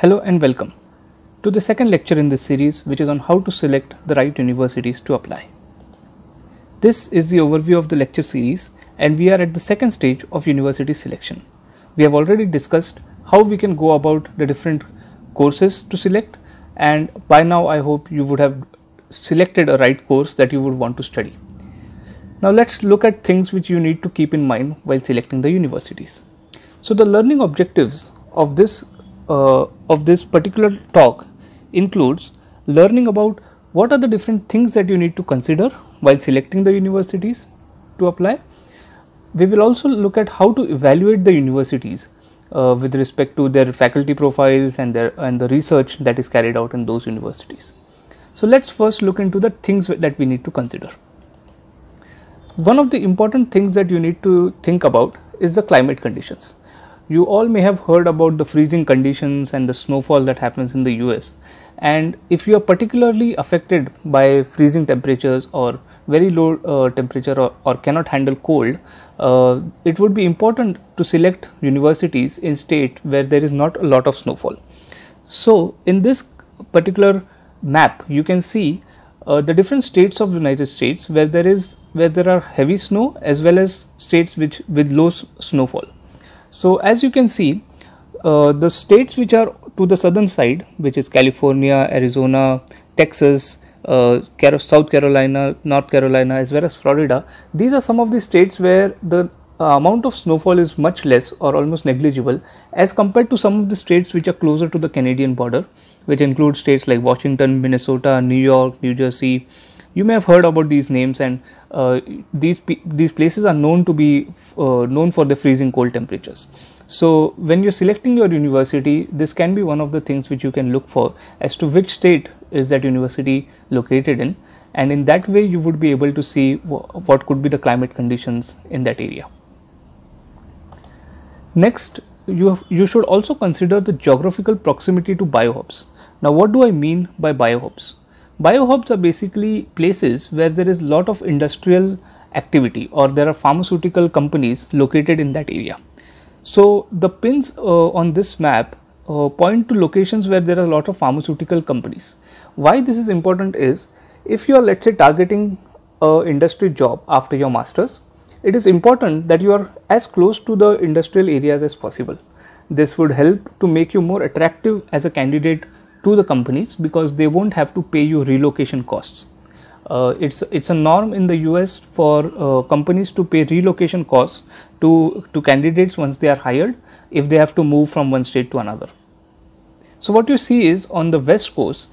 Hello and welcome to the second lecture in this series, which is on how to select the right universities to apply. This is the overview of the lecture series, and we are at the second stage of university selection. We have already discussed how we can go about the different courses to select, and by now, I hope you would have selected a right course that you would want to study. Now, let's look at things which you need to keep in mind while selecting the universities. So, the learning objectives of this uh, of this particular talk includes learning about what are the different things that you need to consider while selecting the universities to apply. We will also look at how to evaluate the universities uh, with respect to their faculty profiles and their and the research that is carried out in those universities. So let's first look into the things that we need to consider. One of the important things that you need to think about is the climate conditions you all may have heard about the freezing conditions and the snowfall that happens in the US. And if you are particularly affected by freezing temperatures or very low uh, temperature or, or, cannot handle cold, uh, it would be important to select universities in state where there is not a lot of snowfall. So, in this particular map, you can see uh, the different states of the United States where there is where there are heavy snow as well as states which with low s- snowfall. So, as you can see, uh, the states which are to the southern side, which is California, Arizona, Texas, uh, South Carolina, North Carolina, as well as Florida, these are some of the states where the uh, amount of snowfall is much less or almost negligible as compared to some of the states which are closer to the Canadian border, which include states like Washington, Minnesota, New York, New Jersey. You may have heard about these names, and uh, these these places are known to be uh, known for the freezing cold temperatures. So, when you're selecting your university, this can be one of the things which you can look for as to which state is that university located in, and in that way, you would be able to see what could be the climate conditions in that area. Next, you, have, you should also consider the geographical proximity to biohubs. Now, what do I mean by biohubs? Biohubs are basically places where there is lot of industrial activity or there are pharmaceutical companies located in that area. So the pins uh, on this map uh, point to locations where there are a lot of pharmaceutical companies. Why this is important is if you are let's say targeting a industry job after your masters, it is important that you are as close to the industrial areas as possible. This would help to make you more attractive as a candidate to the companies because they won't have to pay you relocation costs. Uh, it's it's a norm in the US for uh, companies to pay relocation costs to to candidates once they are hired if they have to move from one state to another. So what you see is on the west coast